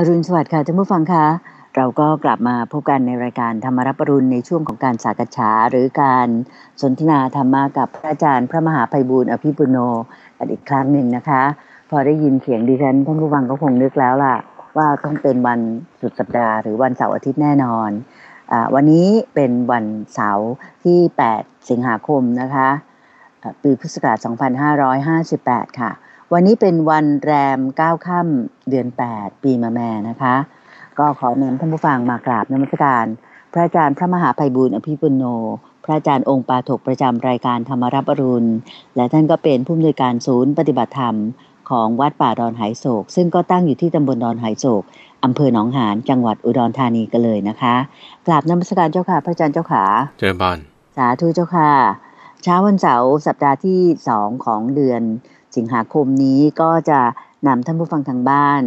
อรุณสวัสดิ์ค่ะท่านผู้ฟังคะ เราก็กลับมาพบกันในรายการธรรมรับปรุณในช่วงของการสักษาหรือการสนทนาธรรมะกับพระอาจารย์พระมหาไพบูลอภิปุโนกันอีกครั้งหนึ่งนะคะ พอได้ยินเสียงดิฉันท่านผู้ฟังก็คงนึกแล้วล่ะ ว่าต้องเป็นวันสุดสัปดาห์หรือวันเสาร์อาทิตย์แน่นอนอวันนี้เป็นวันเสาร์ที่ 8 สิงหาคมนะคะปีพุทธศักราช 2558 ค่ะวันนี้เป็นวันแรมเก้าค่ำเดือนแปดปีมะแม่นะคะ ก็ขอนำท่านผู้ฟังมากราบนมัสการ พระอาจารย์พระมหาภัยบุญอภิปุโน พระอาจารย์องค์ปาถกประจำรายการธรรมรับอรุณ และท่านก็เป็นผู้อำนวยการศูนย์ปฏิบัติธรรมของวัดป่าดอนหายโศก ซึ่งก็ตั้งอยู่ที่ตำบลดอนหายโศกอำเภอหนองหานจังหวัดอุดรธานีกันเลยนะคะกราบนมัสการเจ้าค่ะ พระอาจารย์เจ้าขาเจริญบานสาธุเจ้าค่ะเช้าวันเสาร์สัปดาห์ที่สองของเดือนสิงหาคมนี้ก็จะนำท่านผู้ฟังทางบ้าน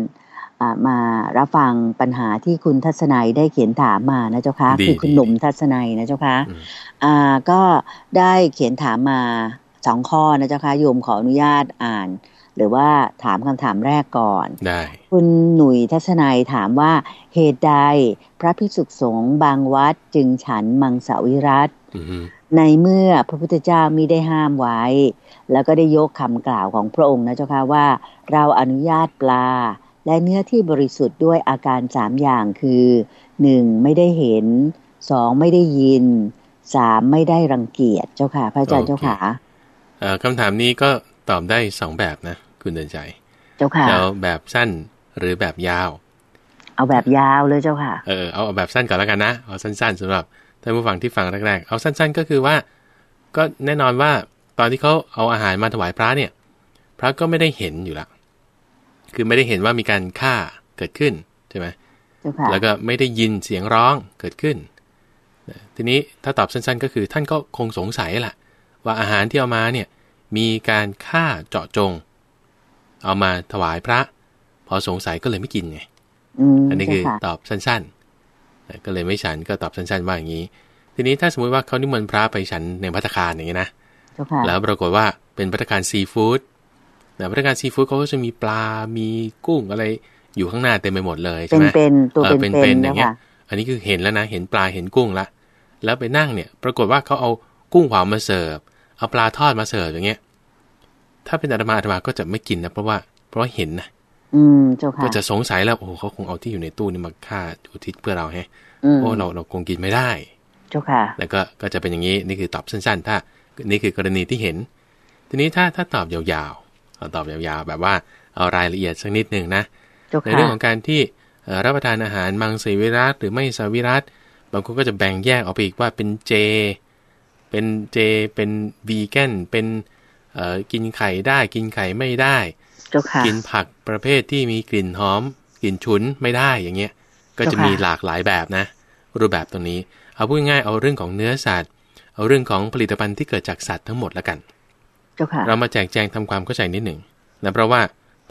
มารับฟังปัญหาที่คุณทัศนัยได้เขียนถามมานะเจ้าคะคือคุณหนุ่มทัศนัยนะเจ้าคะะก็ได้เขียนถามมาสองข้อนะเจ้าคะโยมขออนุญาตอ่านหรือว่าถามคำถามแรกก่อนได้คุณหนุ่ยทัศนัยถามว่าเหตุใดพระพิสุขสงฆ์บางวัดจึงฉันมังสวิรัตในเมื่อพระพุทธเจ้ามิได้ห้ามไว้ แล้วก็ได้ยกคำกล่าวของพระองค์นะเจ้าค่ะว่าเราอนุญาตปลา และเนื้อที่บริสุทธิ์ด้วยอาการสามอย่างคือหนึ่งไม่ได้เห็นสองไม่ได้ยินสามไม่ได้รังเกียจเจ้าค่ะ พระอาจารย์เจ้าค่ะคำถามนี้ก็ตอบได้สองแบบนะคุณเดินใจเจ้าค่ะเอาแบบสั้นหรือแบบยาว เอาแบบยาวเลยเจ้าค่ะ เออเอาแบบสั้นก่อนแล้วกันนะเอาสั้น ๆสำหรับท่านผู้ฟังที่ฟังแรกๆเอาสั้นๆ ก็คือว่า ก็แน่นอนว่า ตอนที่เขาเอาอาหารมาถวายพระ เนี่ย พระก็ไม่ได้เห็นอยู่ละคือไม่ได้เห็นว่ามีการฆ่าเกิดขึ้นใช่ไหมแล้วก็ไม่ได้ยินเสียงร้องเกิดขึ้นทีนี้ถ้าตอบสั้น ๆ ก็คือท่านก็คงสงสัยแหละว่าอาหารที่เอามาเนี่ย มีการฆ่าเจาะจง เอามาถวายพระ พอสงสัยก็เลยไม่กินไงอันนี้คือตอบสั้น ๆก็เลยไม่ฉันก็ตอบสั้นๆว่าอย่างนี้ ทีนี้ถ้าสมมุติว่าเขานิมนต์พระไปฉันในพัตคารอย่างนี้นะแล้วปรากฏว่าเป็นพัตคารซีฟู้ดแต่พัตคารซีฟู้ดเขาก็จะมีปลา มีกุ้งอะไรอยู่ข้างหน้าเต็มไปหมดเลยใช่ไหมเป็นตัวเป็นๆอย่างเงี้ยอันนี้คือเห็นแล้วนะเห็นปลาเห็นกุ้งละแล้วไปนั่งเนี่ย ปรากฏว่าเขาเอากุ้งหวานมาเสิร์ฟเอาปลาทอดมาเสิร์ฟอย่างเงี้ยถ้าเป็นอาตมาอาตมาก็จะไม่กินนะเพราะว่า เพราะเห็นนะอืมเจ้าค่ะก็จะสงสัยแล้วโอ้โหเขาคงเอาที่อยู่ในตู้นี่มาฆ่าอุทิศเพื่อเราแฮะโอ้เราเราคงกินไม่ได้เจ้าค่ะแล้วก็ก็จะเป็นอย่างนี้นี่คือตอบสั้นๆ ถ้านี่คือกรณีที่เห็น ทีนี้ถ้าถ้าตอบยาวๆเาตอบยาวๆแบบว่าเอารายละเอียดสักนิดหนึ่งนะในเรื่องของการที่รับประทานอาหารมังสวิรัตหรือไม่สวิรัตบางคนก็จะแบ่งแยกออกไปอีกว่าเป็นเจเป็นเจ เป็นวีแกนเป็นกินไข่ได้กินไข่ไม่ได้กินผักประเภทที่มีกลิ่นหอมกลิ่นฉุนไม่ได้อย่างเงี้ยก็จะมีหลากหลายแบบนะรูปแบบตรงนี้เอาพูดง่ายเอาเรื่องของเนื้อสัตว์เอาเรื่องของผลิตภัณฑ์ที่เกิดจากสัตว์ทั้งหมดแล้วกันเเรามาแจกแจงทำความเข้าใจนิดหนึ่งนะเพราะว่า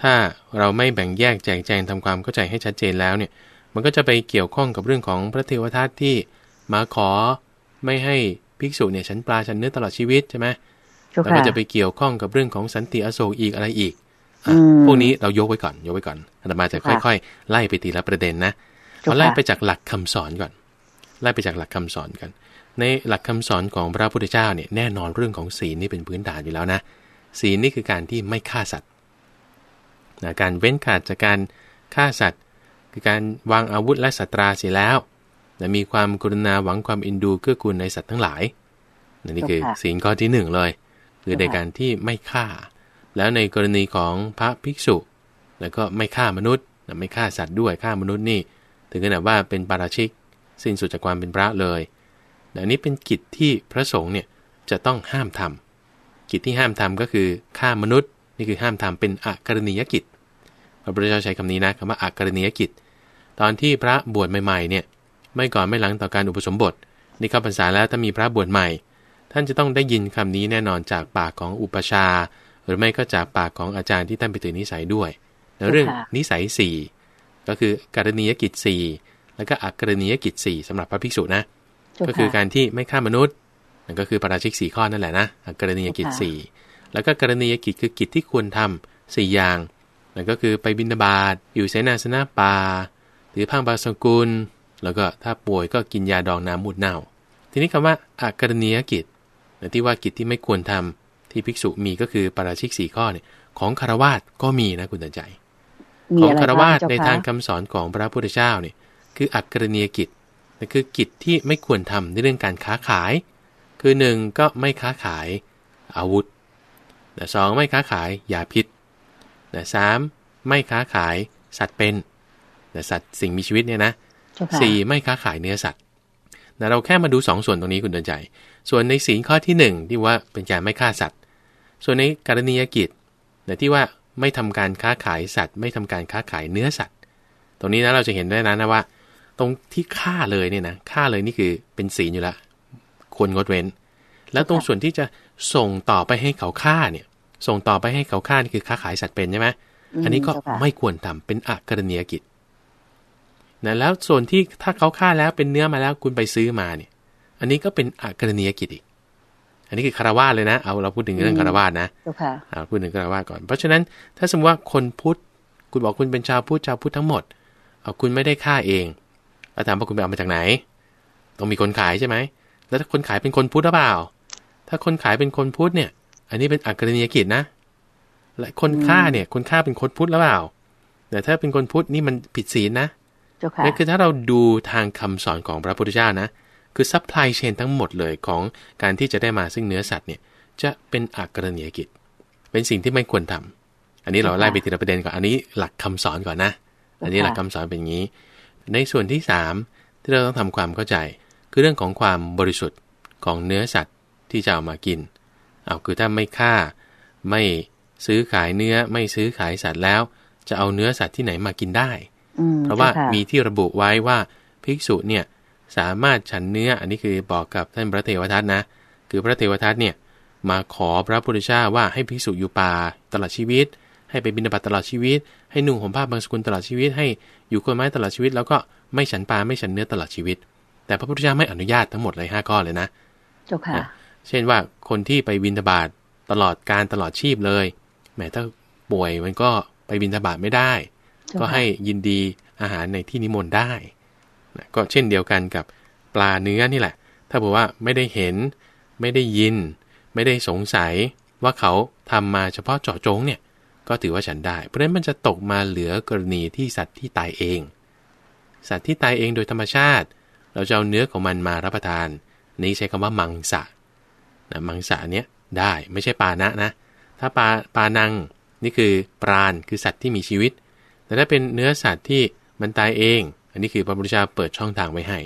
ถ้าเราไม่แบ่งแยกแจกแจงทำความเข้าใจให้ชัดเจนแล้วเนี่ยมันก็จะไปเกี่ยวข้องกับเรื่องของพระเทวทัตที่มาขอไม่ให้ภิกษุเนี่ยฉันปลาฉันเนื้อตลอดชีวิตใช่ไหมแล้วก็จะไปเกี่ยวข้องกับเรื่องของสันติอโศกอีกอะไรอีกพวกนี้เรายกไว้ก่อน ยกไว้ก่อนอาตมาจะค่อย ๆ ไล่ไปทีละประเด็นนะเราไล่ไปจากหลักคำสอนก่อนไล่ไปจากหลักคำสอนกัน ในหลักคำสอนของพระพุทธเจ้าเนี่ยแน่นอนเรื่องของศีลนี่เป็นพื้นฐานอยู่แล้วนะศีลนี่คือการที่ไม่ฆ่าสัตว์นะการเว้นขาดจากการฆ่าสัตว์ คือการวางอาวุธและสัตราเสียแล้วแนะมีความกรุณาหวังความอินดูเกื้อกูลในสัตว์ทั้งหลายนี่คือศีลข้อที่หนึ่งเลยคือในการที่ไม่ฆ่าแล้วในกรณีของพระภิกษุ แล้วก็ไม่ฆ่ามนุษย์ ไม่ฆ่าสัตว์ด้วยฆ่ามนุษย์นี่ถึงขนาดว่าเป็นปาราชิกสิ้นสุดจากความเป็นพระเลยอันนี้เป็นกิจที่พระสงฆ์เนี่ยจะต้องห้ามทำกิจที่ห้ามทำก็คือฆ่ามนุษย์ นี่คือห้ามทำเป็นอักรณียกิจพระพุทธเจ้าใช้คำนี้นะคำว่าอักรณียกิจตอนที่พระบวชใหม่ๆเนี่ยไม่ก่อนไม่หลังต่อการอุปสมบทนี่เข้าพรรษาแล้วถ้ามีพระบวชใหม่ ท่านจะต้องได้ยินคำนี้แน่นอนจากปากของอุปชารือไม่ก็จากปากของอาจารย์ที่ท่านไปถือนิสัยด้วยแล้วเรื่องนิสัยสี่ก็คือการณียกิจสี่แล้วก็อักรณียกิจสี่สำหรับพระภิกษุนะก็คือการที่ไม่ฆ่ามนุษย์นั่นก็คือปราชิกสี่ข้อนั่นแหละนะอักรณียกิจสี่แล้วก็กรณียกิจคือกิจที่ควรทำสี่อย่างนั่นก็คือไปบินาบาตอยู่เสนาสนะป่าหรือพังบาสกุลแล้วก็ถ้าป่วยก็กินยาดองน้ำมูดเน่า ทีนี้คำว่าอักรณียกิจที่ว่ากิจที่ไม่ควรทำที่ภิกษุมีก็คือปราชิกสี่ข้อเนี่ยของคารวาสก็มีนะคุณตันใจของคารวาสในทางคำสอนของพระพุทธเจ้าเนี่ยคืออักรณียกิจคือกิจที่ไม่ควรทำในเรื่องการค้าขาย คือหนึ่งก็ไม่ค้าขายอาวุธสองไม่ค้าขายยาพิษสามไม่ค้าขายสัตว์เป็นสัตว์สิ่งมีชีวิตเนี่ยนะสี่ไม่ค้าขายเนื้อสัตว์เราแค่มาดูสองส่วนตรงนี้คุณเดินใจ ส่วนในสีข้อที่หนึ่งที่ว่าเป็นการไม่ฆ่าสัตว์ส่วนในการณียกิจนะที่ว่าไม่ทำการค้าขายสัตว์ ไม่ทำการค้าขายเนื้อสัตว์ ตรงนี้นะเราจะเห็นได้นะนะว่าตรงที่ฆ่าเลยเนี่ยนะฆ่าเลยนี่คือเป็นศีลอยู่ละควรงดเว้น แล้วตรงส่วนที่จะส่งต่อไปให้เขาฆ่าเนี่ยส่งต่อไปให้เขาฆ่า นี่คือค้าขายสัตว์เป็นใช่ไหมอันนี้ก็ไม่ควรทำเป็นอักรณียกิจนะแล้วส่วนที่ถ้าเขาฆ่าแล้วเป็นเนื้อมาแล้วคุณไปซื้อมาเนี่ย อันนี้ก็เป็นอักรณียกิจอีกอันนี้คือคารวาสเลยนะ เอาเราพูดถึงเรื่องคารวาสนะเอาพูดถึงคารวาสก่อน เพราะฉะนั้นถ้าสมมติว่าคนพุทธ คุณบอกคุณเป็นชาวพุทธชาวพุทธทั้งหมด เอาคุณไม่ได้ฆ่าเองแล้วถามว่าคุณไปเอามาจากไหน ต้องมีคนขายใช่ไหม แล้วถ้าคนขายเป็นคนพุทธหรือเปล่า ถ้าคนขายเป็นคนพุทธเนี่ย อันนี้เป็นอักรณียกิจนะ และคนฆ่าเนี่ย คนฆ่าเป็นคนพุทธหรือเปล่า แต่ถ้าเป็นคนพุทธนี่มันผิดศีลนะนั่นคือถ้าเราดูทางคำสอนของพระพุทธเจ้านะคือซัพพลายเชนทั้งหมดเลยของการที่จะได้มาซึ่งเนื้อสัตว์เนี่ยจะเป็นอักรณียกิจ เป็นสิ่งที่ไม่ควรทำ อันนี้เราไล่ไปทีละประเด็นก่อน อันนี้หลักคำสอนก่อนนะ อันนี้หลักคำสอน เป็นอย่างนี้ ในส่วนที่3ที่เราต้องทำความเข้าใจ คือเรื่องของความบริสุทธิ์ของเนื้อสัตว์ที่จะเอามากินเอาคือถ้าไม่ฆ่าไม่ซื้อขายเนื้อไม่ซื้อขายสัตว์แล้ว จะเอาเนื้อสัตว์ที่ไหนมากินได้เพราะว่ามีที่ระบุไว้ว่าภิกษุเนี่ยสามารถฉันเนื้ออันนี้คือบอกกับท่านพระเทวทัตนะ คือพระเทวทัตเนี่ยมาขอพระพุทธเจ้าว่าให้ภิกษุอยู่ป่าตลอดชีวิต ให้ไปบินาบัตตลอดชีวิต ให้นุ่งห่มผ้าบางสกุลตลอดชีวิต ให้อยู่คนไม้ตลอดชีวิต แล้วก็ไม่ฉันปลาไม่ฉันเนื้อตลอดชีวิต แต่พระพุทธเจ้าไม่อนุญาตทั้งหมดเลยห้าข้อเลยนะเจ้าค่ะเช่นว่าคนที่ไปบินาบาตตลอดการตลอดชีพเลย แม้ถ้าป่วยมันก็ไปบินาบาตไม่ได้ ก็ให้ยินดีอาหารในที่นิมนต์ได้ก็เช่นเดียวกันกับปลาเนื้อนี่แหละ ถ้าบอกว่าไม่ได้เห็นไม่ได้ยิน ไม่ได้สงสัยว่าเขาทำมาเฉพาะเจาะจงเนี่ย ก็ถือว่าฉันได้ เพราะฉะนั้นมันจะตกมาเหลือกรณีที่สัตว์ที่ตายเอง สัตว์ที่ตายเองโดยธรรมชาติ เราจะเอาเนื้อของมันมารับประทาน นี้ใช้คำว่ามังสะนะ มังสะเนี้ยได้ไม่ใช่ปานะนะ ถ้าปลาปานังนี่คือปรานคือสัตว์ที่มีชีวิต แต่ถ้าเป็นเนื้อสัตว์ที่มันตายเองอันนี้คือพระพุทธเจ้าเปิดช่องทางไว้ให้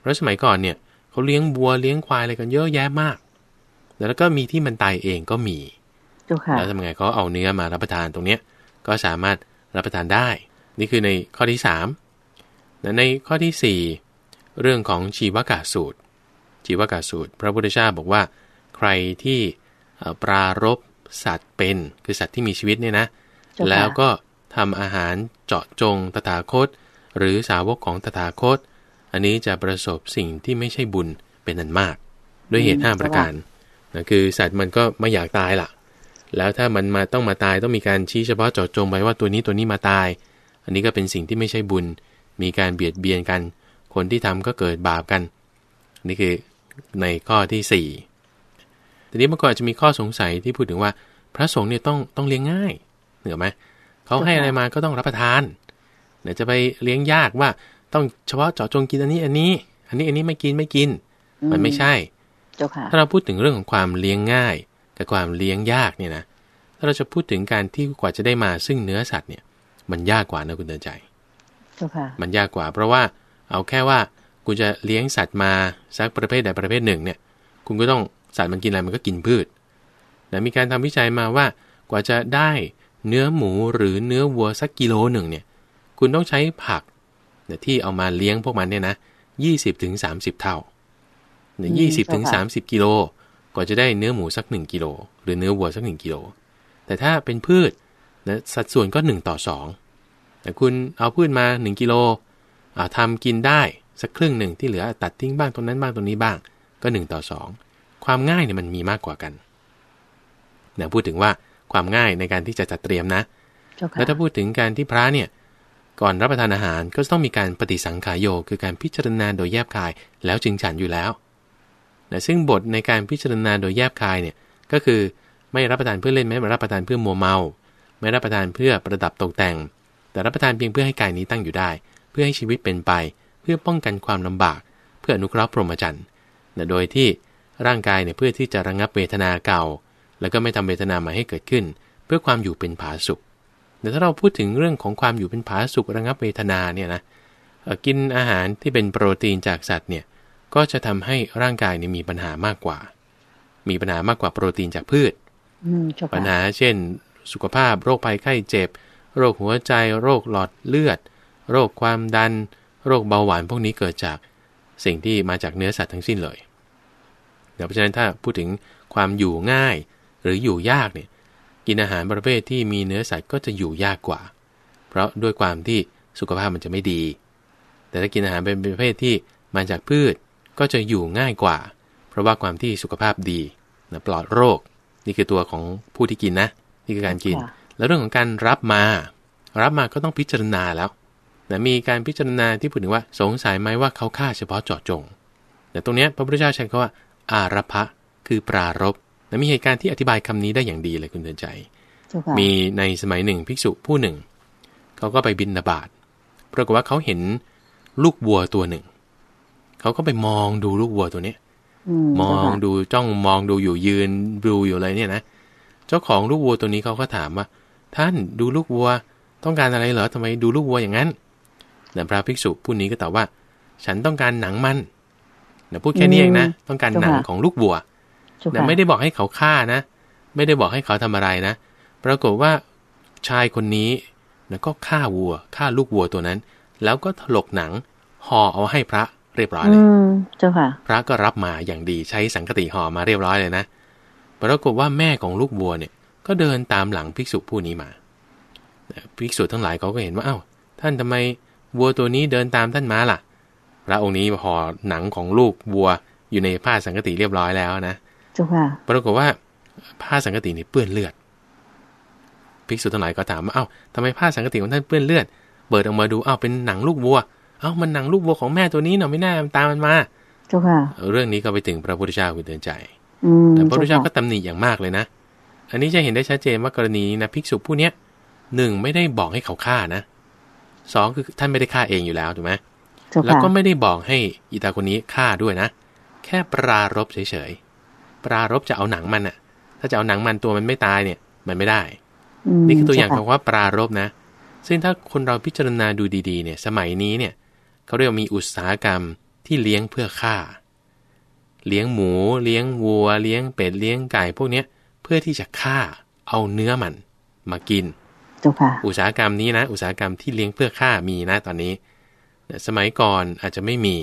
เพราะสมัยก่อนเนี่ยเขาเลี้ยงบัวเลี้ยงควายอะไรกันเยอะแยะมาก แล้วก็มีที่มันตายเองก็มีแล้วทำไงเขาเอาเนื้อมารับประทานตรงเนี้ยก็สามารถรับประทานได้ นี่คือในข้อที่3ในข้อที่ 4 เรื่องของชีวกาสูตร ชีวกาสูตร พระพุทธเจ้าบอกว่าใครที่ปรารบสัตว์เป็นคือสัตว์ที่มีชีวิตเนี่ยนะ แล้วก็ทำอาหารเจาะจงตถาคตหรือสาวกของตถาคต อันนี้จะประสบสิ่งที่ไม่ใช่บุญเป็นอันมาก ด้วยเหตุห้าประการนะคือสัตว์มันก็ไม่อยากตายล่ะ แล้วถ้ามันมาต้องมาตายต้องมีการชี้เฉพาะเจาะจงไปว่าตัวนี้ตัวนี้มาตาย อันนี้ก็เป็นสิ่งที่ไม่ใช่บุญ มีการเบียดเบียนกัน คนที่ทำก็เกิดบาปกันนี่คือในข้อที่ 4 ทีนี้เมื่อก่อนจะมีข้อสงสัยที่พูดถึงว่า พระสงฆ์เนี่ยต้องต้องเลี้ยงง่าย เหนือไหมเขาให้อะไรมาก็ต้องรับประทานเดี๋ยวจะไปเลี้ยงยากว่าต้องเฉพาะเจาะจงกินอันนี้อันนี้ อันนี้อันนี้ไม่กินไม่กิน มันไม่ใช่ ถ้าเราพูดถึงเรื่องของความเลี้ยงง่ายกับความเลี้ยงยากเนี่ยนะถ้าเราจะพูดถึงการที่กว่าจะได้มาซึ่งเนื้อสัตว์เนี่ยมันยากกว่านะคุณเดินใจมันยากกว่า เพราะว่าเอาแค่ว่าคุณจะเลี้ยงสัตว์มาสักประเภทใดประเภทหนึ่งเนี่ย คุณก็ต้องสัตว์มันกินอะไรมันก็กินพืชแต่มีการทำวิจัยมาว่า กว่าจะได้เนื้อหมูหรือเนื้อวัวสักกิโลหนึ่งเนี่ยคุณต้องใช้ผักที่เอามาเลี้ยงพวกมันเนี่ยนะยี่สิบถึงสามสิบเท่ายี่สิบถึงสามสิบกิโลก่อนจะได้เนื้อหมูสักหนึ่งกิโล หรือเนื้อวัวสักหนึ่งกิโล แต่ถ้าเป็นพืชนะสัดส่วนก็หนึ่งต่อสองแต่คุณเอาพืชมาหนึ่งกิโลอาทำกินได้สักครึ่งหนึ่งที่เหลือตัดทิ้งบ้างตรงนั้นบ้างตรงนี้บ้าง ก็หนึ่งต่อสองความง่ายเนี่ยมันมีมากกว่ากันเนี่ยพูดถึงว่าความง่ายในการที่จะจัดเตรียมนะแล้วถ้าพูดถึงการที่พระเนี่ยก่อนรับประทานอาหารก็ต้องมีการปฏิสังขายโยคือการพิจารณาโดยแยบคายแล้วจึงฉันอยู่แล้วนะซึ่งบทในการพิจารณาโดยแยบคายเนี่ยก็คือไม่รับประทานเพื่อเล่นไม่รับประทานเพื่อมัวเมา ไม่รับประทานเพื่อประดับตกแต่ง แต่รับประทานเพียงเพื่อให้กายนี้ตั้งอยู่ได้ เพื่อให้ชีวิตเป็นไป เพื่อป้องกันความลำบาก เพื่ออนุเคราะห์พรหมจรรย์นะโดยที่ร่างกายเนี่ยเพื่อที่จะระงงับเวทนาเก่า แล้วก็ไม่ทำเวทนาใหม่ให้เกิดขึ้น เพื่อความอยู่เป็นผาสุขแต่ถ้าเราพูดถึงเรื่องของความอยู่เป็นผาสุกระงับเวทนาเนี่ยนะกินอาหารที่เป็นโปรตีนจากสัตว์เนี่ยก็จะทำให้ร่างกายเนี่ยมีปัญหามากกว่า มีปัญหามากกว่าโปรตีนจากพืชปัญหาเช่น สุขภาพ โรคภัยไข้เจ็บ โรคหัวใจ โรคหลอดเลือด โรคความดัน โรคเบาหวานพวกนี้เกิดจาก สิ่งที่มาจากเนื้อสัตว์ทั้งสิ้นเลยเดี๋ยวเพราะฉะนั้นถ้าพูดถึงความอยู่ง่ายหรืออยู่ยากเนี่ยกินอาหารประเภทที่มีเนื้อสัตว์ก็จะอยู่ยากกว่า เพราะด้วยความที่สุขภาพมันจะไม่ดี แต่ถ้ากินอาหารเป็นประเภทที่มาจากพืชก็จะอยู่ง่ายกว่า เพราะว่าความที่สุขภาพดีนะปลอดโรค นี่คือตัวของผู้ที่กินนะ นี่คือการกิน แล้วเรื่องของการรับมา รับมาก็ต้องพิจารณาแล้วนะมีการพิจารณาที่พูดถึงว่าสงสัยไหมว่าเขาฆ่าเฉพาะเจาะจง แต่ตรงนี้พระพุทธเจ้าใช้คำว่า อารพะคือปรารบะมีเหตุการณ์ที่อธิบายคำนี้ได้อย่างดีเลยคุณเตือนใจ มีในสมัยหนึ่งภิกษุผู้หนึ่งเขาก็ไปบินนาบาตปรากฏว่าเขาเห็นลูกวัวตัวหนึ่งเขาก็ไปมองดูลูกวัวตัวเนี้ยมองดูจ้องมองดูอยู่ยืน ดูอยู่อะไรเนี่ยนะเจ้าของลูกวัวตัวนี้เขาก็ถามว่าท่านดูลูกวัวต้องการอะไรเหรอทำไมดูลูกวัวอย่างนั้นแต่พระภิกษุผู้นี้ก็ตอบว่า ฉันต้องการหนังมันเดียวพูดแค่นี้เองนะต้องการหนังของลูกวัวแต่ไม่ได้บอกให้เขาฆ่านะไม่ได้บอกให้เขาทำอะไรนะ ปรากฏว่าชายคนนี้นะก็ฆ่าวัวฆ่าลูกวัวตัวนั้น แล้วก็ถลกหนังห่อเอาให้พระเรียบร้อยเลยเจ้าค่ะ พระก็รับมาอย่างดีใช้สังกติห่อมาเรียบร้อยเลยนะปรากฏว่าแม่ของลูกวัวเนี่ย ก็เดินตามหลังภิกษุผู้นี้มาภิกษุทั้งหลายเขาก็เห็นว่าเอา้าท่านทำไมวัวตัวนี้เดินตามท่านมาล่ะพระองค์นี้ห่อหนังของลูกวัวอยู่ในผ้าสังกติเรียบร้อยแล้วนะจ้าค่ะปรากฏว่าผ้าสังกตินี่เปื้อนเลือดภิกษุทั้งหลายก็ถามว่าเอ้าทำไมผ้าสังกติของท่านเปื้อนเลือดเปิดออกมาดูเอ้าเป็นหนังลูกวัว เอ้ามันหนังลูกวัวของแม่ตัวนี้เนาะไม่น่าตามมันมาเจ้าค่ะเรื่องนี้ก็ไปถึงพระพุทธเจ้าคุณเตือนใจแต่พระพุทธเจ้าก็ตำหนิอย่างมากเลยนะ อันนี้จะเห็นได้ชัดเจนว่ากรณีนี้นะภิกษุผู้เนี้ยหนึ่งไม่ได้บอกให้เขาฆ่านะ สองคือท่านไม่ได้ฆ่าเองอยู่แล้วถูกไหม แล้วก็ไม่ได้บอกให้อิตาคนนี้ฆ่าด้วยนะแค่ปรารบเฉยปรารบจะเอาหนังมันอะถ้าจะเอาหนังมันตัวมันไม่ตายเนี่ย มันไม่ได้ นี่คือตัวอย่างของว่าปรารบนะ ซึ่งถ้าคนเราพิจารณาดูดี ๆ เนี่ย สมัยนี้เนี่ย เขาเรียกมีอุตสาหกรรมที่เลี้ยงเพื่อฆ่า เลี้ยงหมู เลี้ยงวัว เลี้ยงเป็ด เลี้ยงไก่พวกเนี้ย เพื่อที่จะฆ่า เอาเนื้อมัน มากิน อุตสาหกรรมนี้นะ อุตสาหกรรมที่เลี้ยงเพื่อฆ่ามีนะตอนนี้ สมัยก่อนอาจจะไม่มี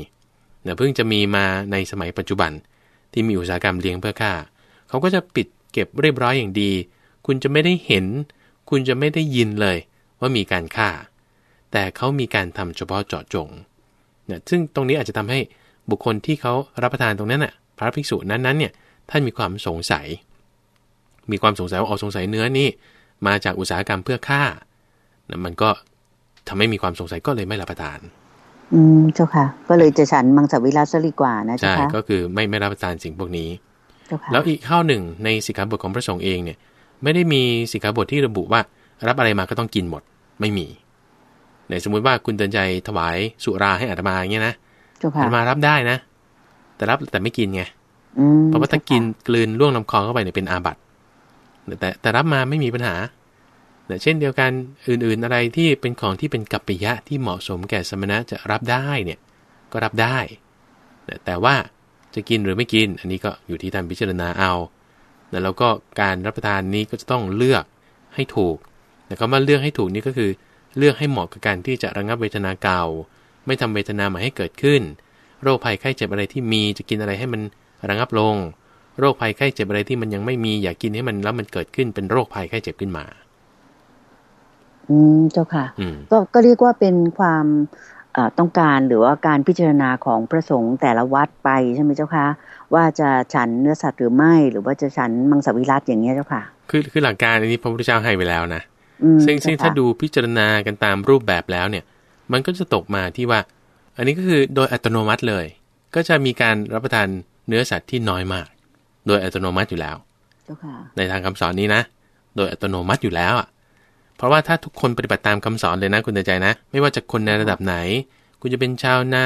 เพิ่งจะมีมาในสมัยปัจจุบันที่มีอุตสาหกรรมเลี้ยงเพื่อฆ่า เขาก็จะปิดเก็บเรียบร้อยอย่างดี คุณจะไม่ได้เห็น คุณจะไม่ได้ยินเลยว่ามีการฆ่า แต่เขามีการทำเฉพาะเจาะจงนะซึ่งตรงนี้อาจจะทำให้บุคคลที่เขารับประทานตรงนั้นน่ะ พระภิกษุนั้นๆเนี่ย ท่านมีความสงสัย มีความสงสัยว่าเอาสงสัยเนื้อนี่ มาจากอุตสาหกรรมเพื่อฆ่านะมันก็ทำให้มีความสงสัยก็เลยไม่รับประทานอืมเจ้าค่ะ ก็เลยจะฉันมังสวิรัตซะดีกว่านะเจ้าค่ะใช่ ก็คือไม่ไม่รับประทานสิ่งพวกนี้แล้วอีกข้าวหนึ่งในสิกขาบทของพระสงฆ์เองเนี่ย ไม่ได้มีสิกขาบทที่ระบุว่า รับอะไรมาก็ต้องกินหมดไม่มีไหนสมมุติว่าคุณเตือนใจถวาย สุราให้อัตมาอย่างเงี้ยนะอัตมารับได้นะ แต่รับแต่ไม่กินไงเพราะว่าถ้ากินกลืนล่วงลาคอเข้าไปเนี่ยเป็นอาบัติแต่แต่รับมาไม่มีปัญหานะเช่นเดียวกันอื่นๆ อะไรที่เป็นของที่เป็นกัปปิยะที่เหมาะสมแก่สมณะจะรับได้เนี่ยก็รับได้นะแต่ว่าจะกินหรือไม่กิน อันนี้ก็อยู่ที่ท่านพิจารณาเอานะแล้วก็การรับประทานนี้ก็จะต้องเลือกให้ถูกแต่ว่าเลือกให้ถูกนี่ก็คือเลือกให้เหมาะกับการที่จะระงงับเวทนาเก่า ไม่ทำเวทนาใหม่ให้เกิดขึ้น โรคภัยไข้เจ็บอะไรที่มีจะกินอะไรให้มันระงงับลง โรคภัยไข้เจ็บอะไรที่มันยังไม่มีอยากกินให้มันแล้วมันเกิดขึ้นเป็นโรคภัยไข้เจ็บขึ้นมาอืมเจ้าค่ะก็ก็เรียกว่าเป็นความต้องการหรือว่าการพิจารณาของพระสงฆ์แต่ละวัดไปใช่ไหมเจ้าค่ะ ว่าจะฉันเนื้อสัตว์หรือไม่ หรือว่าจะฉันมังสวิรัตอย่างเงี้ยเจ้าค่ะ คือคือหลักการอันนี้พระพุทธเจ้าให้ไปแล้วนะซึ่งซึ่งถ้าดูพิจารณากันตามรูปแบบแล้วเนี่ย มันก็จะตกมาที่ว่า อันนี้ก็คือโดยอัตโนมัติเลย ก็จะมีการรับประทานเนื้อสัตว์ที่น้อยมาก โดยอัตโนมัติอยู่แล้วเจ้าค่ะในทางคำสอนนี้นะ โดยอัตโนมัติอยู่แล้วอ่ะเพราะว่าถ้าทุกคนปฏิบัติตามคำสอนเลยนะคุณใจนะ ไม่ว่าจะคนในระดับไหน คุณจะเป็นชาวนา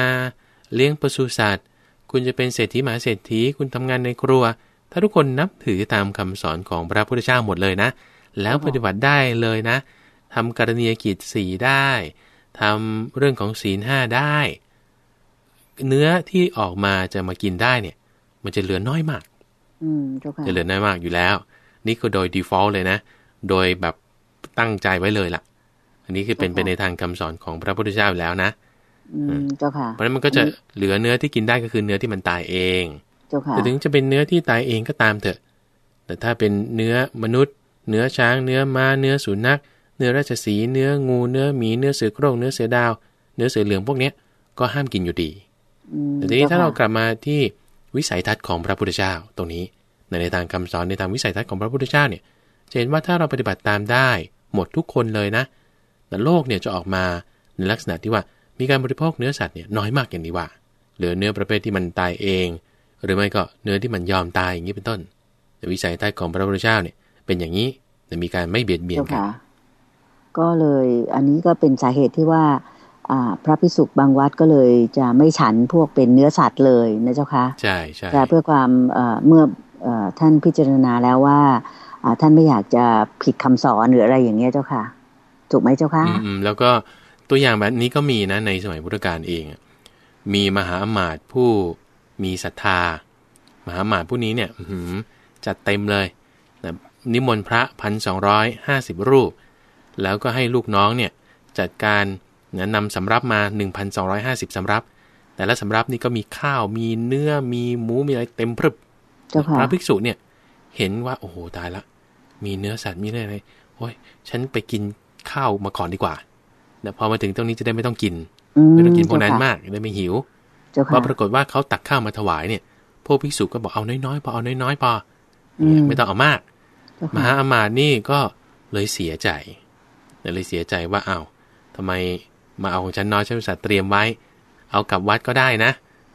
เลี้ยงปศุสัตว์ คุณจะเป็นเศรษฐีมหาเศรษฐีคุณทำงานในครัว ถ้าทุกคนนับถือตามคำสอนของพระพุทธเจ้าหมดเลยนะ แล้วปฏิบัติได้เลยนะ ทำกรณียกิจสีได้ ทำเรื่องของศีลห้าได้ เนื้อที่ออกมาจะมากินได้เนี่ย มันจะเหลือน้อยมากจะเหลือน้อยมากอยู่แล้ว นี่ก็โดย default เลยนะ โดยแบบตั้งใจไว้เลยล่ะ อันนี้คือเป็นไปในทางคำสอนของพระพุทธเจ้าแล้วนะเจ้าค่ะเพราะนั้นมันก็จะเหลือเนื้อที่กินได้ก็คือเนื้อที่มันตายเองเจ้าค่ะถึงจะเป็นเนื้อที่ตายเองก็ตามเถอะ แต่ถ้าเป็นเนื้อมนุษย์ เนื้อช้าง เนื้อม้า เนื้อสุนัข เนื้อราชสีเนื้องู เนื้อหมีเนื้อเสือโคร่งเนื้อเสือดาว เนื้อเสือเหลืองพวกเนี้ยก็ห้ามกินอยู่ดีแต่ทีนี้ถ้าเรากลับมาที่วิสัยทัศน์ของพระพุทธเจ้าตรงนี้ ในทางคำสอนในทางวิสัยทัศน์ของพระพุทธเจ้าเนี่ยจะเห็นว่าถ้าเราปฏิบัติตามได้หมดทุกคนเลยนะแต่โลกเนี่ยจะออกมาในลักษณะที่ว่า มีการบริโภคเนื้อสัตว์เนี่ยน้อยมากอย่างนี้ว่าเหลือเนื้อประเภทที่มันตายเอง หรือไม่ก็เนื้อที่มันยอมตายอย่างนี้เป็นต้นวิสัยใต้ของพระพุทธเจ้าเนี่ยเป็นอย่างนี้แต่มีการไม่เบียดเบียนกันก็เลยอันนี้ก็เป็นสาเหตุที่ว่าพระพิสุกบางวัดก็เลยจะไม่ฉันพวกเป็นเนื้อสัตว์เลยนะเจ้าคะใช่ใช่แต่เพื่อความเมื่อท่านพิจารณาแล้วว่าท่านไม่อยากจะผิดคำสอนหรืออะไรอย่างเงี้ยเจ้าค่ะถูกไหมเจ้าค่ะ อืม แล้วก็ตัวอย่างแบบนี้ก็มีนะในสมัยพุทธกาลเองมีมหาอมาตย์ผู้มีศรัทธา มหาอมาตย์ผู้นี้เนี่ยืจัดเต็มเลยนะนิมนต์พระพันสองร้อยห้าสิบรูป แล้วก็ให้ลูกน้องเนี่ย จัดการนะนำสำรับมาหนึ่งพันสำรับ แต่ละสำรับนี่ก็มีข้าว มีเนื้อมีหมูมีอะไรเต็มพรึบพระภิกษุเนี่ย เห็นว่าโอ้โหตายละมีเนื้อสัตว์มีอะไรอะไร โอ้ย ฉันไปกินข้าวมาก่อนดีกว่าแี่พอมาถึงตรงนี้จะได้ไม่ต้องกิน ไม่ต้องกินพวกนั้นมากจะได้ไม่หิวพอปรากฏว่าเขาตักข้าวมาถวายเนี่ย พวกภิกษุก็บอกเอาน้อยๆพอเอาน้อยๆพอไม่ต้องเอามากมหาอามาตย์นี่ก็เลยเสียใจ เลยเสียใจว่าเอา้าทำไมมาเอาของฉันน้อยฉันสัตว์เตรียมไว้ เอากลับวัดก็ได้นะ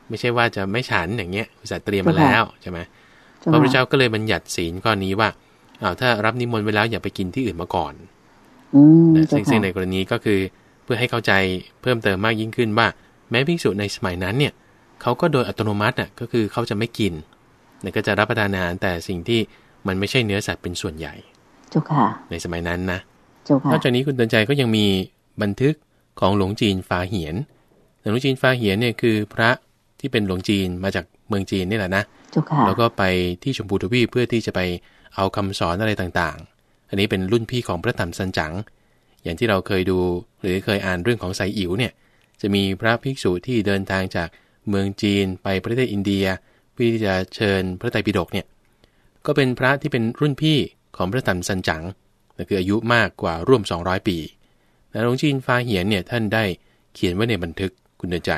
ไม่ใช่ว่าจะไม่ฉันอย่างเงี้ยสัตว์เตรียมมาแล้วใช่ไหมพระพุทธเจ้าก็เลยบัญญัติศีลข้อนี้ว่าเอาถ้ารับนิมนต์ไว้แล้วอย่าไปกินที่อื่นมาก่อนอซึ่งในกรณีก็คือเพื่อให้เข้าใจเพิ่มเติมมากยิ่งขึ้นว่า แม้พิจน์ในสมัยนั้นเนี่ย เขาก็โดยอัตโนมัติน่ะก็คือเขาจะไม่กินเนี่ยก็จะรับประทานอาหารแต่สิ่งที่มันไม่ใช่เนื้อสัตว์เป็นส่วนใหญ่จค่ะ ในสมัยนั้นนะจค่ะนอกจากนี้คุณตันใจก็ยังมีบันทึกของหลวงจีนฟาเหียนหลวงจีนฟาเหียนเนี่ยคือ พระที่เป็นหลวงจีนมาจากเมืองจีนนี่แหละนะแล้วก็ไปที่ชมพูทวีปเพื่อที่จะไปเอาคำสอนอะไรต่างๆ อันนี้เป็นรุ่นพี่ของพระธรรมสันจัง อย่างที่เราเคยดูหรือเคยอ่านเรื่องของไซอิ๋วเนี่ย จะมีพระภิกษุที่เดินทางจากเมืองจีนไปประเทศอินเดียเพื่อที่จะเชิญพระไตรปิฎกเนี่ย ก็เป็นพระที่เป็นรุ่นพี่ของพระธรรมสันจังคืออายุมากกว่าร่วม 200 ปีนา่หลวงจีนฟ้าเหียนเนี่ยท่านได้เขียนไว้ในบันทึกคุณเดินใจ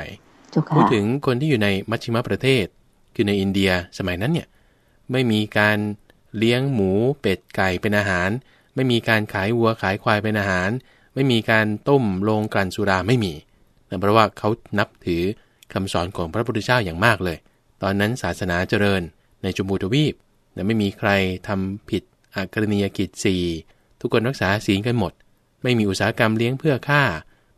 พูดถึงคนที่อยู่ในมัชชิมประเทศคือในอินเดียสมัยนั้นเนี่ย ไม่มีการเลี้ยงหมูเป็ดไก่เป็นอาหาร ไม่มีการขายวัวขายควายเป็นอาหาร ไม่มีการต้มลงกลั่นสุราไม่มีเพราะว่าเขานับถือคำสอนของพระพุทธเจ้าอย่างมากเลย ตอนนั้นศาสนาเจริญในจมูทวีปไม่มีใครทำผิดอักรณียกิจ 4 ทุกคนรักษาศีลกันหมด ไม่มีอุตสาหกรรมเลี้ยงเพื่อฆ่า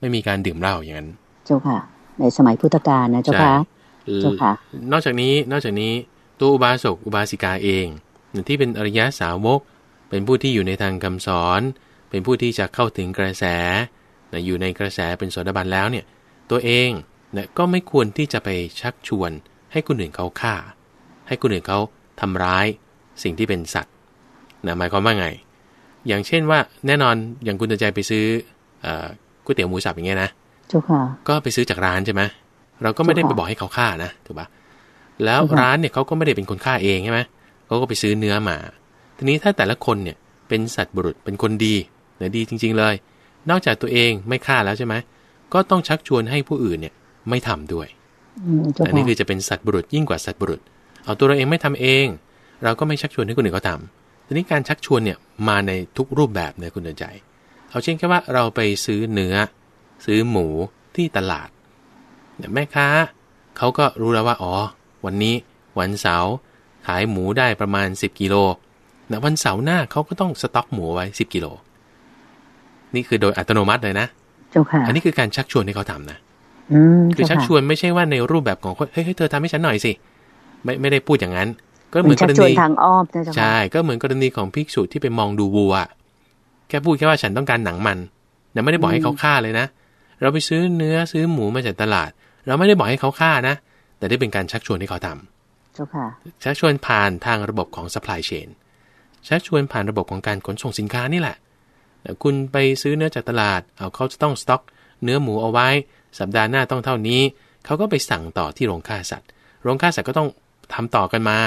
ไม่มีการดื่มเหล้าอย่างนั้น เจ้าค่ะ ในสมัยพุทธกาลนะเจ้าค่ะนอกจากนี้นอกจากนี้ตัวอุบาสกอุบาสิกาเองที่เป็นอริยะสาวกเป็นผู้ที่อยู่ในทางคำสอน เป็นผู้ที่จะเข้าถึงกระแสอยู่ในกระแสเป็นโสดาบันแล้วเนี่ยตัวเองก็ไม่ควรที่จะไปชักชวน ให้คนอื่นเขาฆ่า ให้คนอื่นเขาทำร้ายสิ่งที่เป็นสัตว์นะหมายความว่าไง อย่างเช่นว่าแน่นอนอย่างคุณตัใจไปซื้อก๋วยเตี๋ยวหมูสับอย่างเงี้ยนะก็ไปซื้อจากร้านใช่ไหมเราก็ไม่ได้ไปบอกให้เขาฆ่านะถูกปะแล้วร้านเนี่ยเขาก็ไม่ได้เป็นคนฆ่าเองใช่ไหมเขาก็ไปซื้อเนื้อมา ทีนี้ถ้าแต่ละคนเนี่ยเป็นสัตว์บุรุษเป็นคนดีเนี่ยดีจริงๆเลย นอกจากตัวเองไม่ฆ่าแล้วใช่ไหม ก็ต้องชักชวนให้ผู้อื่นเนี่ย ไม่ทำด้วยอันนี้คือจะเป็นสัตว์บุรุษยิ่งกว่าสัตว์บุรุษ เอาตัวเราเองไม่ทำเอง เราก็ไม่ชักชวนให้คนอื่นเขาทำทีนี้การชักชวนเนี่ยมาในทุกรูปแบบเลยคุณเดินใจ เอาเช่นแค่ว่าเราไปซื้อเนื้อ ซื้อหมูที่ตลาดแม่ค้าเขาก็รู้แล้วว่าอ๋อ วันนี้วันเสาร์ขายหมูได้ประมาณ10กิโลนะวันเสาร์หน้าเขาก็ต้องสต็อกหมูไว้10กิโล นี่คือโดยอัตโนมัติเลยนะเจ้าค่ะ อันนี้คือการชักชวนให้เขาทำนะคือชักชวนไม่ใช่ว่าในรูปแบบของเฮ้ยเธอทำให้ฉันหน่อยสิ ไม่ไม่ได้พูดอย่างนั้น ก็เหมือนกรณีทางอ้อมใช่ ก็เหมือนกรณีของพิกษุที่ไปมองดูวัว แค่พูดแค่ว่าฉันต้องการหนังมัน แต่ไม่ได้บอกให้เขาฆ่าเลยนะเราไปซื้อเนื้อซื้อหมูมาจากตลาดเราไม่ได้บอกให้เขาฆ่านะ แต่ได้เป็นการชักชวนให้เขาทำชักชวนผ่านทางระบบของ supply chain ชักชวนผ่านระบบของการขนส่งสินค้านี่แหละ คุณไปซื้อเนื้อจากตลาด เอาเขาจะต้องสต็อก เนื้อหมูเอาไว้ สัปดาห์หน้าต้องเท่านี้ เขาก็ไปสั่งต่อที่โรงฆ่าสัตว์โรงฆ่าสัตว์ก็ต้องทำต่อกันมา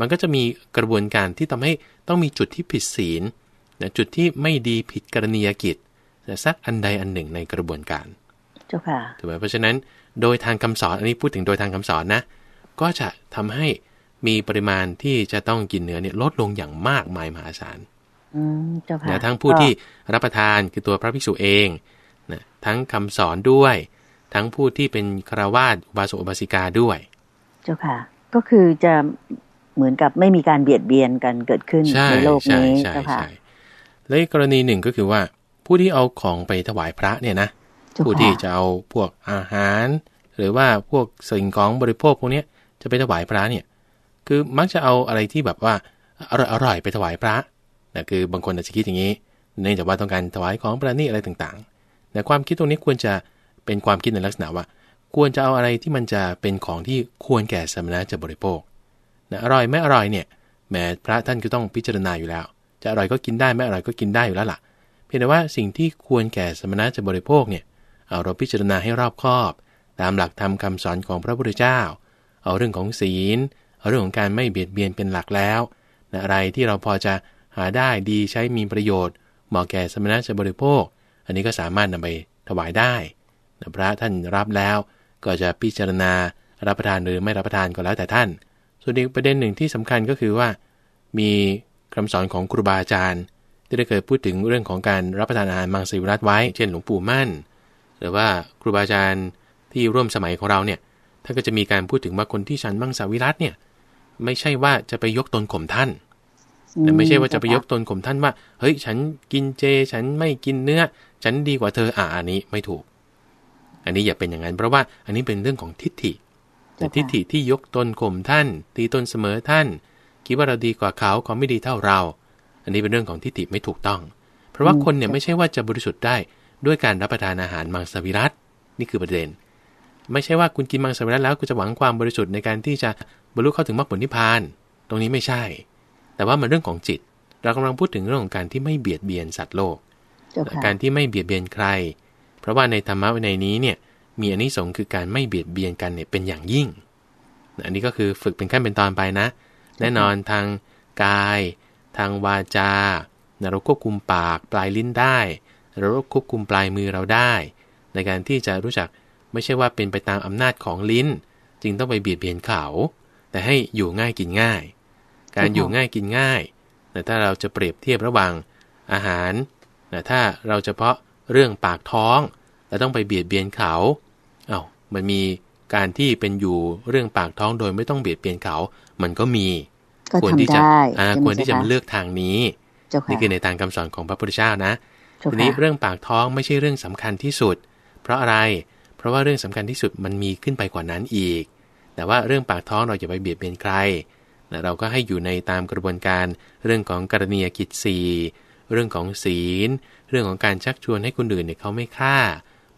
มันก็จะมีกระบวนการที่ทำให้ต้องมีจุดที่ผิดศีลจุดที่ไม่ดีผิดกรณียกิจสักอันใดอันหนึ่งในกระบวนการถูกไหมเพราะฉะนั้นโดยทางคำสอนอันนี้พูดถึงโดยทางคำสอนนะ ก็จะทำให้มีปริมาณที่จะต้องกินเนื้อเนี่ยลดลงอย่างมากมายมหาศาลนะทั้งผู้ที่รับประทานคือตัวพระภิกษุเองนะทั้งคำสอนด้วย ทั้งผู้ที่เป็นคราวาสบาสุบาสิกาด้วย เจ้าค่ะ ก็คือจะเหมือนกับไม่มีการเบียดเบียนกันเกิดขึ้นใในโลกนี้เจ้าค่ะและกรณีหนึ่งก็คือว่าผู้ที่เอาของไปถวายพระเนี่ยนะผู้ที่จะเอาพวกอาหารหรือว่าพวกสิ่งของบริโภคพวกนี้จะไปถวายพระเนี่ย คือมักจะเอาอะไรที่แบบว่าอร่อยออร่ยไปถวายพระนะคือบางคนอาจจะคิดอย่างนี้เนื่องจากว่าต้องการถวายของประณีอะไรต่าง ๆ แต่ความคิดตรงนี้ควรจะเป็นความคิดในลักษณะว่า ควรจะเอาอะไรที่มันจะเป็นของที่ควรแก่สมณะจะบริโภค นะอร่อยไม่อร่อยเนี่ยแม้พระท่านก็ต้องพิจารณาอยู่แล้ว จะอร่อยก็กินได้ไม่อร่อยก็กินได้อยู่แล้วล่ะ เพียงแต่ว่าสิ่งที่ควรแก่สมณะจะบริโภคเนี่ยเอาเราพิจารณาให้รอบคอบ ตามหลักธรรมคาสอนของพระพุทธเจ้า เอาเรื่องของศีลเอาเรื่องของการไม่เบียดเบียนเป็นหลักแล้วอะไรที่เราพอจะหาได้ดีใช้มีประโยชน์เหมาะแก่สมณะจะบริโภค อันนี้ก็สามารถนำไปถวายได้พระท่านรับแล้ว ก็จะพิจารณารับประทานหรือไม่รับประทานก็แล้วแต่ท่านส่วนอีกประเด็นหนึ่งที่สำคัญก็คือว่า มีคำสอนของครูบาอาจารย์ ที่ได้เคยพูดถึงเรื่องของการรับประทานอาหารมังสวิรัตไว้ เช่นหลวงปู่มั่นรือว่าครูบาอาจารย์ที่ร่วมสมัยของเราเนี่ย ท่านก็จะมีการพูดถึงว่าคนที่ฉันมังสวิรัตเนี่ยไม่ใช่ว่าจะไปยกตนข่มท่าน แต่ไม่ใช่ว่าจะไปยกตนข่มท่านว่าเฮ้ยฉันกินเจฉันไม่กินเนื้อ ฉันดีกว่าเธออ่าอันนี้ไม่ถูก อันนี้อย่าเป็นอย่างนั้นเพราะว่าอันนี้เป็นเรื่องของทิฏฐิแต่ทิฏฐิที่ยกตนข่มท่าน ตีตนเสมอท่านคิดว่าเราดีกว่าเขาเขาไม่ดีเท่าเรา อันนี้เป็นเรื่องของทิฏฐิไม่ถูกต้อง เพราะว่าคนเนี่ยไม่ใช่ว่าจะบริสุทธิ์ได้ด้วยการรับประทานอาหารมังสวิรัตนี่คือประเด็น ไม่ใช่ว่าคุณกินมังสวิรัตแล้วคุณจะหวังความบริสุทธิ์ในการที่จะบรรลุเข้าถึงมรรคผลนิพพาน ตรงนี้ไม่ใช่ แต่ว่ามันเรื่องของจิต เรากำลังพูดถึงเรื่องของการที่ไม่เบียดเบียนสัตว์โลกการที่ไม่เบียดเบียนใคร เพราะว่าในธรรมะในนี้เนี่ยมีอนนิสงส์คือการไม่เบียดเบียนกันเนี่ยเป็นอย่างยิ่งอันนี้ก็คือฝึกเป็นขั้นเป็นตอนไปนะ แน่นอนทางกายทางวาจาเราควบคุมปากปลายลิ้นได้เราควบคุมปลายมือเราได้ ในการที่จะรู้จักไม่ใช่ว่าเป็นไปตามอำนาจของลิ้น จึงต้องไปเบียดเบียนเขา แต่ให้อยู่ง่ายกินง่าย การอยู่ง่ายกินง่าย แต่ถ้าเราจะเปรียบเทียบระหว่างอาหารแต่ถ้าเราเฉพาะเรื่องปากท้องแ้วต้องไปเบียดเบียนเขาเอา้ามันมีการที่เป็นอยู่เรื่องปากท้องโดยไม่ต้องเบียดเบียนเขามันก็มีควรที่จะควรที่จะเลือกทางนี้นี่คือในทางคำสอนของพระพุทธเจ้านะทีนี้เรื่องปากท้องไม่ใช่เรื่องสำคัญที่สุด เพราะอะไรเพราะว่าเรื่องสำคัญที่สุดมันมีขึ้นไปกว่านั้นอีก แต่ว่าเรื่องปากท้องเราอย่าไปเบียดเบียนใครเราก็ให้อยู่ในตามกระบวนการเรื่องของกรณียกิจสีเรื่องของศีลเรื่องของการชักชวนให้คนอื่นเนี่ยเขาไม่ฆ่า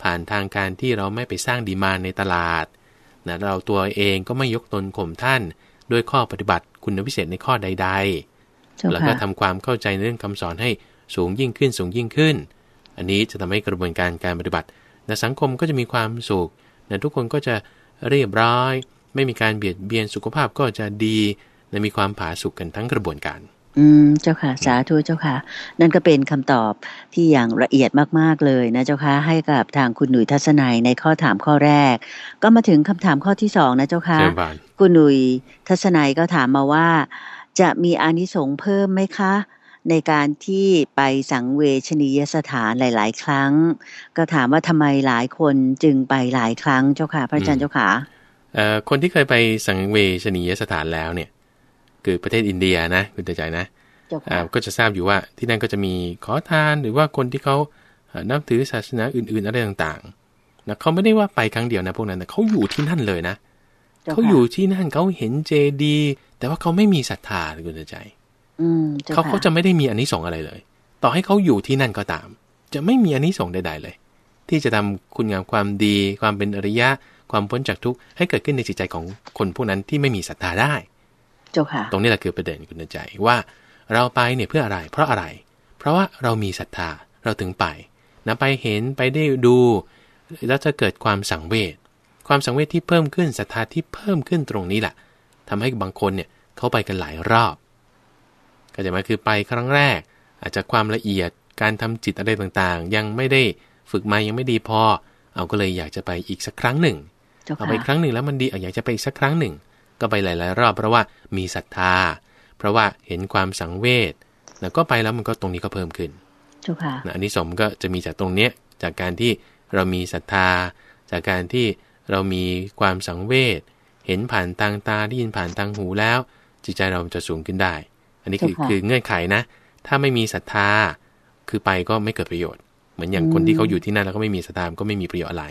ผ่านทางการที่เราไม่ไปสร้างดีมานในตลาดนะเราตัวเองก็ไม่ยกตนข่มท่าน ด้วยข้อปฏิบัติคุณวิเศษในข้อใดๆแล้วก็ทำความเข้าใจในเรื่องคำสอนให้สูงยิ่งขึ้นสูงยิ่งขึ้น อันนี้จะทำให้กระบวนการการปฏิบัติในสังคมก็จะมีความสุขในทุกคนก็จะเรียบร้อย ไม่มีการเบียดเบียนสุขภาพก็จะดีและมีความผาสุกกันทั้งกระบวนการ อืมเจ้าค่ะ สาธุเจ้าค่ะ นั่นก็เป็นคำตอบที่อย่างละเอียดมาก ๆเลยนะเจ้าค่ะให้กับทางคุณหนุ่ยทัศนัยในข้อถามข้อแรก ก็มาถึงคำถามข้อที่สองนะเจ้าค่ะคุณหนุ่ยทัศนัยก็ถามมาว่า จะมีอานิสงส์เพิ่มไหมคะในการที่ไปสังเวชนียสถานหลาย ๆ ครั้ง ก็ถามว่าทำไมหลายคนจึงไปหลายครั้งเจ้าค่ะพระอาจารย์เจ้าค่ะคนที่เคยไปสังเวชนียสถานแล้วเนี่ย คือประเทศอินเดียนะคุณตาใจนะก็จะทราบอยู่ว่าที่นั่นก็จะมีขอทานหรือว่าคนที่เขานับถือศาสนาอื่น ๆ อะไรต่าง ๆ นะเขาไม่ได้ว่าไปครั้งเดียวนะพวกนั้นแต่เขาอยู่ที่นั่นเลยนะเขาอยู่ที่นั่นเขาเห็นเจดี แต่ว่าเขาไม่มีศรัทธาคุณตาใจเขาเขาจะไม่ได้มีอันนี้ส่งอะไรเลย ต่อให้เขาอยู่ที่นั่นก็ตาม จะไม่มีอันนี้ส่งใดๆ เลย ที่จะทำคุณงามความดี ความเป็นอริยะ ความพ้นจากทุกข์ให้เกิดขึ้นในจิตใจของคนพวกนั้นที่ไม่มีศรัทธาได้ เจ้าค่ะ ตรงนี้แหละคือประเด็นคุณใจว่าเราไปเนี่ยเพื่ออะไร เพราะอะไร เพราะว่าเรามีศรัทธาเราถึงไปนะไปเห็นไปได้ดูแล้วจะเกิดความสังเวชความสังเวชที่เพิ่มขึ้นศรัทธาที่เพิ่มขึ้นตรงนี้แหละ ทำให้บางคนเนี่ยเข้าไปกันหลายรอบก็จะมาคือไปครั้งแรก อาจจะความละเอียดการทำจิตอะไรต่างๆ ยังไม่ได้ฝึกมายังไม่ดีพอ เอาก็เลยอยากจะไปอีกสักครั้งหนึ่งเอาไปครั้งหนึ่งแล้วมันดีอยากจะไปอีกสักครั้งหนึ่ง ก็ไปหลาย ๆ รอบเพราะว่ามีศรัทธา เพราะว่าเห็นความสังเวชแล้วก็ไปแล้วมันก็ตรงนี้ก็เพิ่มขึ้นะอันนี้สมก็จะมีจากตรงเนี้ยจากการที่เรามีศรัทธา จากการที่เรามีความสังเวชเห็นผ่านทางตาได้ยินผ่านทางหูแล้ว จิตใจเราจะสูงขึ้นได้อันนี้คือคือเงื่อนไขนะถ้าไม่มีศรัทธาคือไปก็ไม่เกิดประโยชน์ เหมือนอย่างคนที่เขาอยู่ที่นั่นแล้วก็ไม่มีศรัทธาก็ไม่มีประโยชน์อะไร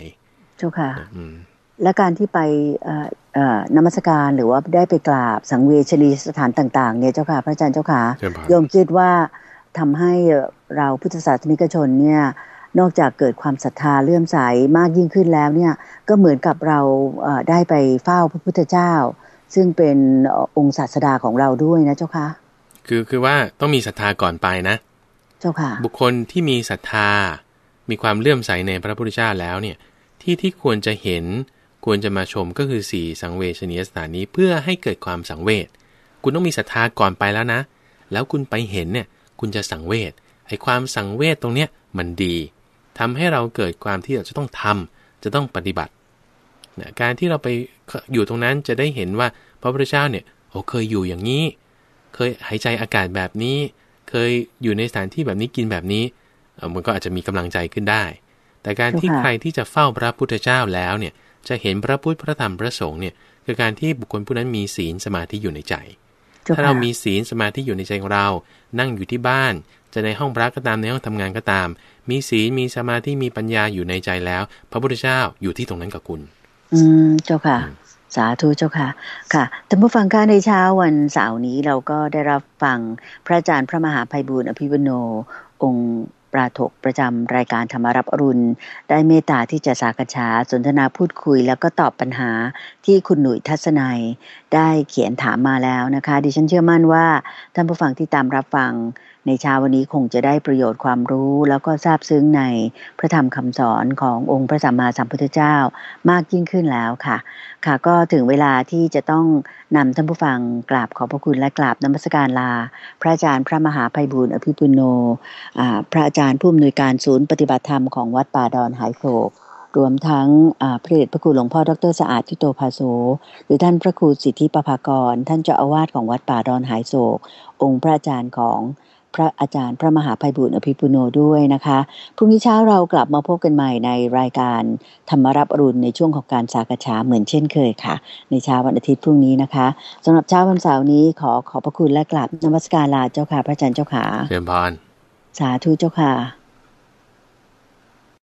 เจ้าค่ะและการที่ไปนมัสการหรือว่าได้ไปกราบสังเวชนีสถานต่างๆเนี่ยเจ้าค่ะพระอาจารย์เจ้าค่ะยมคิดว่าทำให้เราพุทธศาสนิกชนเนี่ยนอกจากเกิดความศรัทธาเลื่อมใสมากยิ่งขึ้นแล้วเนี่ยก็เหมือนกับเราได้ไปเฝ้าพระพุทธเจ้า ซึ่งเป็นองค์ศาสดาของเราด้วยนะเจ้าค่ะคือ คือว่าต้องมีศรัทธาก่อนไปนะ เจ้าค่ะ บุคคลที่มีศรัทธามีความเลื่อมใสในพระพุทธเจ้าแล้วเนี่ยที่ที่ควรจะเห็นควรจะมาชมก็คือสี่สังเวชนียสถานนี้ เพื่อให้เกิดความสังเวชคุณต้องมีศรัทธาก่อนไปแล้วนะ แล้วคุณไปเห็นเนี่ย คุณจะสังเวชไอ้ความสังเวชตรงเนี้ยมันดี ทำให้เราเกิดความที่เราจะต้องทำ จะต้องปฏิบัตินะการที่เราไปอยู่ตรงนั้นจะได้เห็นว่าพระพุทธเจ้าเนี่ยโอเคยอยู่อย่างนี้เคยหายใจอากาศแบบนี้ เคยอยู่ในสถานที่แบบนี้กินแบบนี้มันก็อาจจะมีกำลังใจขึ้นได้ แต่การที่ใครที่จะเฝ้าพระพุทธเจ้าแล้วเนี่ยจะเห็นพระพุทธพระธรรมพระสงฆ์เนี่ยคือการที่บุคคลผู้นั้นมีศีลสมาธิอยู่ในใจถ้าเรามีศีลสมาธิอยู่ในใจของเรา นั่งอยู่ที่บ้าน จะในห้องพระก็ตามในห้องทำงานก็ตาม มีศีลมีสมาธิมีปัญญาอยู่ในใจแล้ว พระพุทธเจ้าอยู่ที่ตรงนั้นกับคุณ อืมเจ้าค่ะสาธุเจ้าค่ะ ค่ะ ท่านผู้ฟังค่ะในเช้าวันเสาร์นี้เราก็ได้รับฟังพระอาจารย์พระมหาภัยบูร์อภิวโน องค์ปราถกประจำรายการธรรมารับอรุณ ได้เมตตาที่จะสากษาสนทนาพูดคุยแล้วก็ตอบปัญหาที่คุณหนุ่ยทัศนัยได้เขียนถามมาแล้วนะคะ ดิฉันเชื่อมั่นว่าท่านผู้ฟังที่ตามรับฟังในเช้าวันนี้คงจะได้ประโยชน์ความรู้ แล้วก็ทราบซึ้งในพระธรรมคำสอนขององค์พระสัมมาสัมพุทธเจ้ามากยิ่งขึ้นแล้วค่ะ ค่ะ ก็ถึงเวลาที่จะต้องนำท่านผู้ฟัง กราบขอบพระคุณ และกราบนมัสการลา พระอาจารย์พระมหาภัยบุญอภิปุโน พระอาจารย์ผู้อำนวยการศูนย์ปฏิบัติธรรมของวัดป่าดอนหายโศก รวมทั้งพระเดชพระคุณหลวงพ่อดรสะอาดทิโตภาโซหรือท่านพระครูสิทธิปภากร ท่านเจ้าอาวาสของวัดป่าดอนหายโศก องค์พระอาจารย์ของพระอาจารย์พระมหาภัยบุญอภิปุโนด้วยนะคะ พรุ่งนี้เช้าเรากลับมาพบกันใหม่ในรายการธรรมรับอรุณในช่วงของการสากฉาเหมือนเช่นเคยค่ะ ในเช้าวันอาทิตย์พรุ่งนี้นะคะ สำหรับเช้าวันเสาร์นี้ขอขอบพระคุณและกราบนมัสการลาเจ้าค่ะพระอาจารย์เจ้าค่ะเชียพาน สาธุเจ้าค่ะ